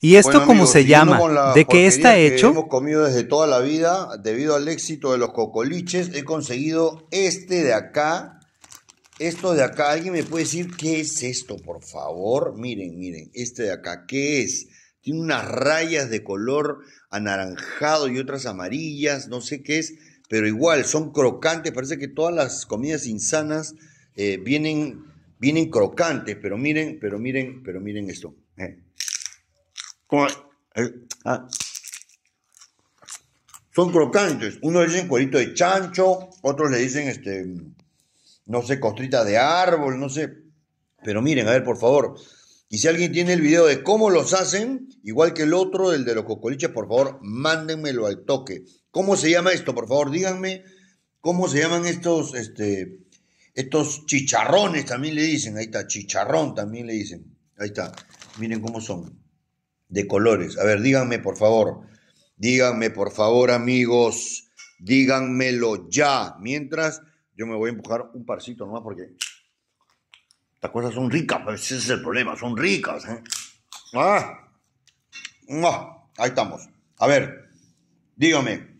¿Y esto cómo se llama? ¿De qué está hecho? Que hemos comido desde toda la vida, debido al éxito de los cocoliches, he conseguido este de acá. Esto de acá, ¿alguien me puede decir qué es esto, por favor? Miren, miren, este de acá, ¿qué es? Tiene unas rayas de color anaranjado y otras amarillas, no sé qué es, pero igual, son crocantes, parece que todas las comidas insanas eh, vienen, vienen crocantes, pero miren, pero miren, pero miren esto. Eh. Eh, ah. Son crocantes. Uno le dicen cuerito de chancho, otros le dicen, este, no sé, costrita de árbol, no sé. Pero miren, a ver, por favor. Y si alguien tiene el video de cómo los hacen, igual que el otro, el de los cocoliches, por favor, mándenmelo al toque. ¿Cómo se llama esto? Por favor, díganme cómo se llaman estos, este, estos chicharrones, también le dicen. Ahí está, chicharrón también le dicen. Ahí está. Miren cómo son de colores. A ver, díganme por favor, díganme por favor amigos, díganmelo ya. Mientras yo me voy a empujar un parcito nomás porque estas cosas son ricas, pues, ese es el problema, son ricas. ¿eh? Ah, ah ahí estamos. A ver, díganme.